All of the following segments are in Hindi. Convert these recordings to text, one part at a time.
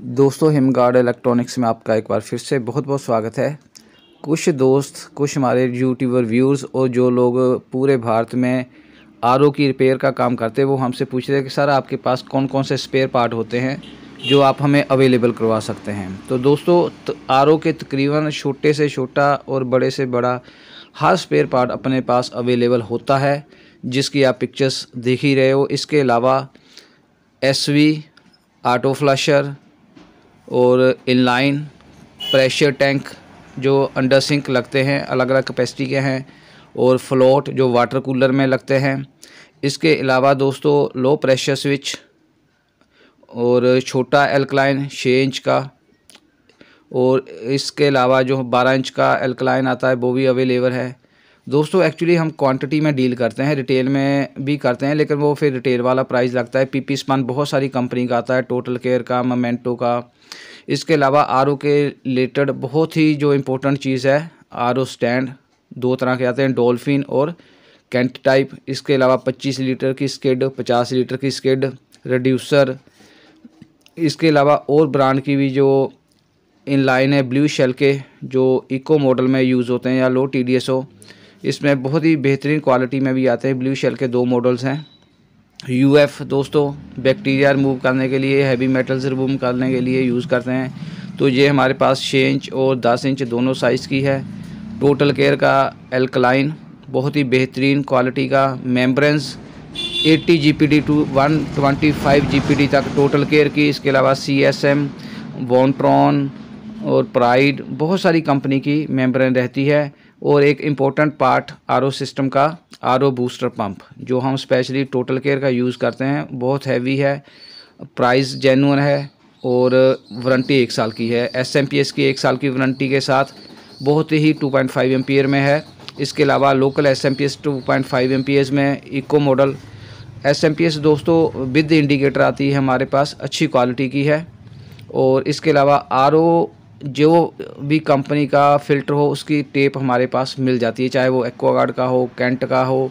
दोस्तों हिमगार्ड इलेक्ट्रॉनिक्स में आपका एक बार फिर से बहुत बहुत स्वागत है कुछ दोस्त कुछ हमारे यूट्यूबर व्यूर्स और जो लोग पूरे भारत में आर की रिपेयर का काम करते हैं वो हमसे पूछ रहे हैं कि सर आपके पास कौन कौन से स्पेयर पार्ट होते हैं जो आप हमें अवेलेबल करवा सकते हैं तो दोस्तों आर के तकरीबन छोटे से छोटा और बड़े से बड़ा हर स्पेयर पार्ट अपने पास अवेलेबल होता है जिसकी आप पिक्चर्स देख ही रहे हो इसके अलावा एस वी आटो फ्लशर और इनलाइन प्रेशर टैंक जो अंडर सिंक लगते हैं अलग अलग कैपेसिटी के हैं और फ्लोट जो वाटर कूलर में लगते हैं इसके अलावा दोस्तों लो प्रेशर स्विच और छोटा एल्कलाइन छः इंच का और इसके अलावा जो बारह इंच का एल्कलाइन आता है वो भी अवेलेबल है दोस्तों एक्चुअली हम क्वांटिटी में डील करते हैं रिटेल में भी करते हैं लेकिन वो फिर रिटेल वाला प्राइस लगता है पीपी स्पन बहुत सारी कंपनी का आता है टोटल केयर का ममेंटो का इसके अलावा आर के रिलेटेड बहुत ही जो इम्पोर्टेंट चीज़ है आर स्टैंड दो तरह के आते हैं डॉल्फिन और कैंट टाइप इसके अलावा पच्चीस लीटर की स्केड पचास लीटर की स्केड रिड्यूसर इसके अलावा और ब्रांड की भी जो इन लाइन है ब्लू शेल के जो इको मॉडल में यूज़ होते हैं या लो टी डी एस हो इसमें बहुत ही बेहतरीन क्वालिटी में भी आते हैं ब्लू शेल के दो मॉडल्स हैं एफ़ दोस्तों बैक्टीरिया रिमूव करने के लिए हैवी मेटल्स रिमूव करने के लिए यूज़ करते हैं तो ये हमारे पास छः इंच और दस इंच दोनों साइज़ की है टोटल केयर का एल्कलाइन बहुत ही बेहतरीन क्वालिटी का मेम्ब्रेंस 80 डी टू 125 डी तक टोटल केयर की इसके अलावा सी एस एम वॉन्ट्रॉन और प्राइड बहुत सारी कंपनी की मेम्ब्रेन रहती है और एक इम्पॉर्टेंट पार्ट आर सिस्टम का आर बूस्टर पंप जो हम स्पेशली टोटल केयर का यूज़ करते हैं बहुत हैवी है प्राइस जेनुअन है और वारंटी एक साल की है एस एम की एक साल की वारंटी के साथ बहुत ही 2.5 पॉइंट में है इसके अलावा local S M P S two point five M P S में eco model S M P S दोस्तों विद इंडिकेटर आती है हमारे पास अच्छी क्वालिटी की है और इसके अलावा आर ओ जो भी कंपनी का फ़िल्टर हो उसकी टेप हमारे पास मिल जाती है चाहे वो एक्वागार्ड का हो कैंट का हो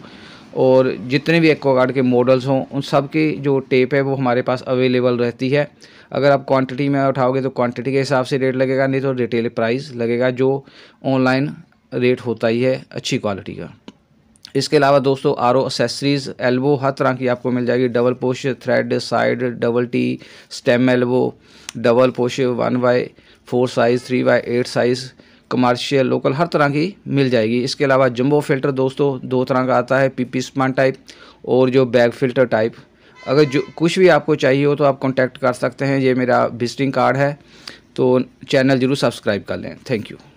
और जितने भी एक्वागार्ड के मॉडल्स हों उन सब की जो टेप है वो हमारे पास अवेलेबल रहती है अगर आप क्वांटिटी में उठाओगे तो क्वांटिटी के हिसाब से रेट लगेगा नहीं तो रिटेल प्राइस लगेगा जो ऑनलाइन रेट होता ही है अच्छी क्वालिटी का इसके अलावा दोस्तों आर ओ एसेसरीज़ एल्बो हर तरह की आपको मिल जाएगी double push thread side double T stem elbow double push one by four size three by eight size commercial local हर तरह की मिल जाएगी इसके अलावा जंबो फिल्टर दोस्तों दो तरह का आता है पीपी स्मार्ट टाइप और जो बैग फिल्टर टाइप अगर जो कुछ भी आपको चाहिए हो तो आप कॉन्टैक्ट कर सकते हैं ये मेरा विजिटिंग कार्ड है तो चैनल ज़रूर सब्सक्राइब कर लें थैंक यू